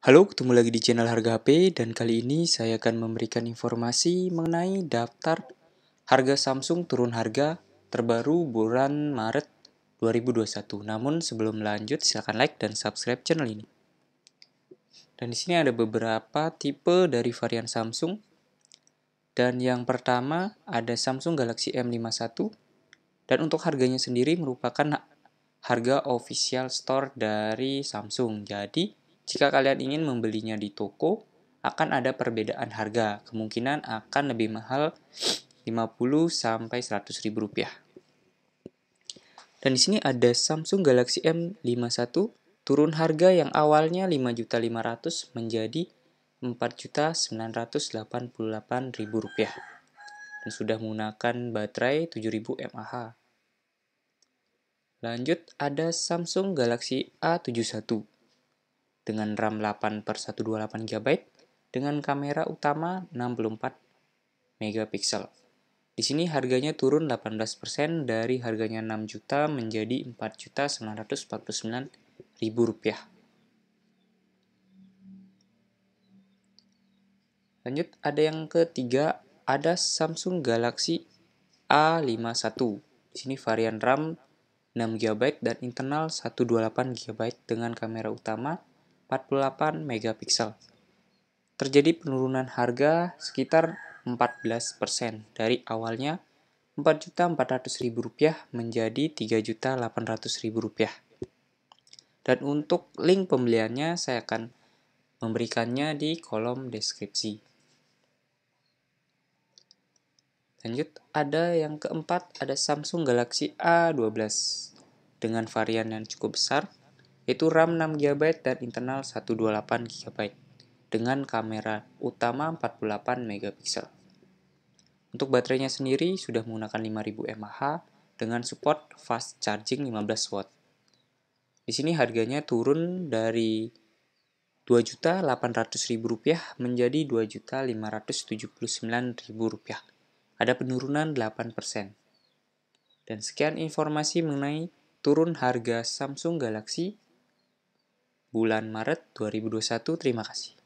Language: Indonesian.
Halo, ketemu lagi di channel Harga HP dan kali ini saya akan memberikan informasi mengenai daftar harga Samsung turun harga terbaru bulan Maret 2021. Namun sebelum lanjut silakan like dan subscribe channel ini. Dan di sini ada beberapa tipe dari varian Samsung. Dan yang pertama ada Samsung Galaxy M51 dan untuk harganya sendiri merupakan harga official store dari Samsung. Jadi, jika kalian ingin membelinya di toko, akan ada perbedaan harga, kemungkinan akan lebih mahal 50 sampai 100 ribu rupiah. Dan di sini ada Samsung Galaxy M51 turun harga yang awalnya 5.500 menjadi 4.988.000 rupiah dan sudah menggunakan baterai 7000 mAh. Lanjut ada Samsung Galaxy A71 dengan RAM 8 per 128 GB dengan kamera utama 64 megapiksel. Di sini harganya turun 18% dari harganya 6 juta menjadi 4 juta 949 ribu rupiah. Lanjut, ada yang ketiga, ada Samsung Galaxy A51. Di sini varian RAM 6GB dan internal 128GB dengan kamera utama 48 megapiksel. Terjadi penurunan harga sekitar 14% dari awalnya Rp4.400.000 menjadi Rp3.800.000. Dan untuk link pembeliannya saya akan memberikannya di kolom deskripsi. Lanjut, ada yang keempat, ada Samsung Galaxy A12 dengan varian yang cukup besar, yaitu RAM 6GB dan internal 128GB dengan kamera utama 48MP. Untuk baterainya sendiri sudah menggunakan 5000 mAh dengan support fast charging 15 watt. Di sini harganya turun dari Rp2.800.000 menjadi Rp2.579.000. Ada penurunan 8%. Dan sekian informasi mengenai turun harga Samsung Galaxy bulan Maret 2021. Terima kasih.